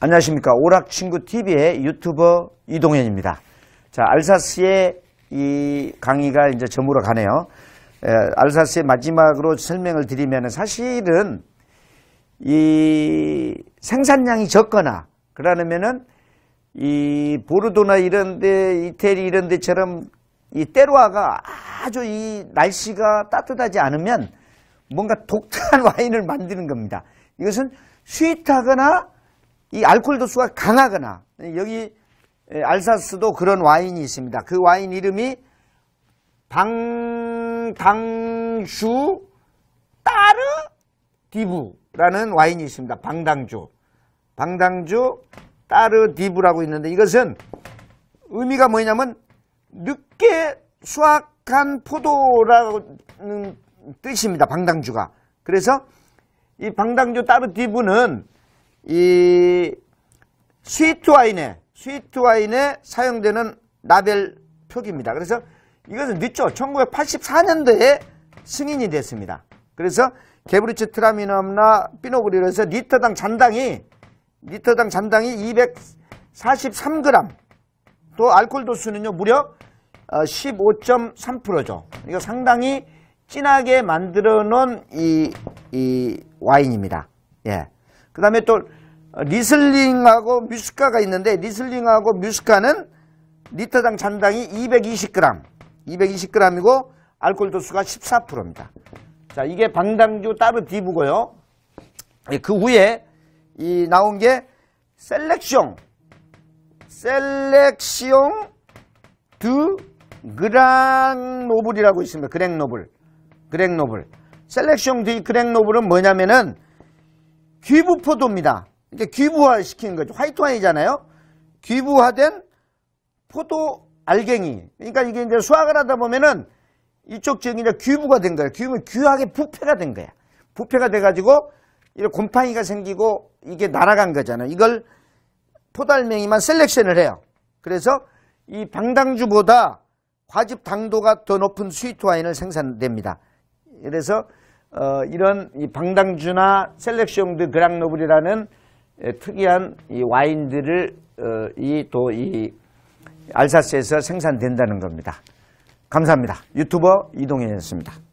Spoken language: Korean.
안녕하십니까 오락친구TV의 유튜버 이동현입니다 자 알사스의 이 강의가 이제 저물어 가네요 에, 알사스의 마지막으로 설명을 드리면 사실은 이 생산량이 적거나 그러면은 이 보르도나 이런데 이태리 이런 데처럼 이 때로아가 아주 이 날씨가 따뜻하지 않으면 뭔가 독특한 와인을 만드는 겁니다. 이것은 스윗하거나 이 알코올 도수가 강하거나 여기 알사스도 그런 와인이 있습니다. 그 와인 이름이 방당슈 따르 디브라는 와인이 있습니다. 방당주 방당주 따르 디브라고 있는데 이것은 의미가 뭐냐면 늦게 수확한 포도라는 뜻입니다. 방당주가. 그래서 이 방당주 따르디브는 이 스위트 와인에 스위트 와인에 사용되는 라벨 표기입니다. 그래서 이것은 늦죠. 1984년도에 승인이 됐습니다. 그래서 개브리츠 트라미넘나 피노그리로서 리터당 잔당이 리터당 잔당이 243g 또 알코올 도수는요 무려 15.3%죠. 어, 이거 그러니까 상당히 진하게 만들어 놓은 이, 이 와인입니다. 예. 그 다음에 또 리슬링하고 뮤스카가 있는데 리슬링하고 뮤스카는 리터당 잔당이 220g, 220g이고 알코올 도수가 14%입니다. 자, 이게 방당주 따르 디브고요. 예, 그 후에 이 나온 게 셀렉숑, 셀렉숑 두 그랑 노블이라고 있습니다. 그랭 노블. 그랭 노블. 셀렉션 뒤 그랭 노블은 뭐냐면은 귀부 포도입니다. 이게 귀부화 시킨 거죠. 화이트 와인이잖아요. 귀부화된 포도 알갱이. 그러니까 이게 이제 수확을 하다 보면은 이쪽 지역이 이제 귀부가 된 거예요. 귀부는 귀하게 부패가 된 거야. 부패가 돼가지고 이런 곰팡이가 생기고 이게 날아간 거잖아요. 이걸 포달맹이만 셀렉션을 해요. 그래서 이 방당주보다 과즙 당도가 더 높은 스위트 와인을 생산됩니다. 그래서 어, 이런 방당주나 셀렉시옹 드 그랑노블이라는 특이한 이 와인들을 어, 이또 이 알사스에서 생산된다는 겁니다. 감사합니다. 유튜버 이동현이었습니다.